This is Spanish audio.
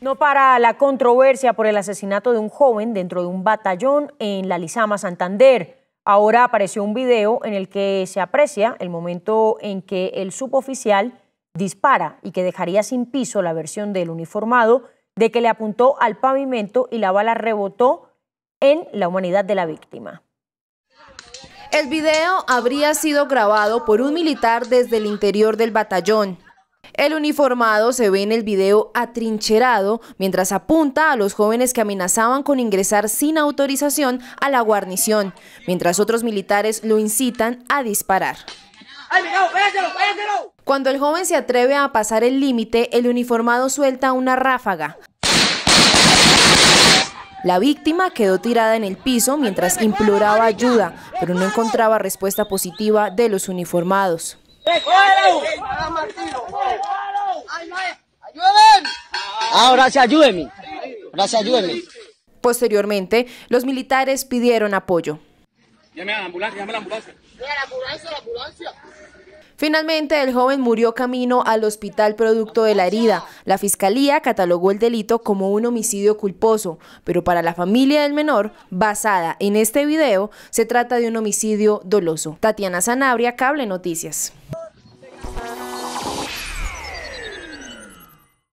No para la controversia por el asesinato de un joven dentro de un batallón en la Lizama, Santander. Ahora apareció un video en el que se aprecia el momento en que el suboficial dispara y que dejaría sin piso la versión del uniformado de que le apuntó al pavimento y la bala rebotó en la humanidad de la víctima. El video habría sido grabado por un militar desde el interior del batallón. El uniformado se ve en el video atrincherado mientras apunta a los jóvenes que amenazaban con ingresar sin autorización a la guarnición, mientras otros militares lo incitan a disparar. Cuando el joven se atreve a pasar el límite, el uniformado suelta una ráfaga. La víctima quedó tirada en el piso mientras imploraba ayuda, pero no encontraba respuesta positiva de los uniformados. Ahora se ayúdeme. Ahora se ayúdeme. Posteriormente, los militares pidieron apoyo. Llame a la ambulancia, llame a la ambulancia. Llame a la ambulancia, la ambulancia. Finalmente, el joven murió camino al hospital producto de la herida. La fiscalía catalogó el delito como un homicidio culposo, pero para la familia del menor, basada en este video, se trata de un homicidio doloso. Tatiana Sanabria, Cable Noticias.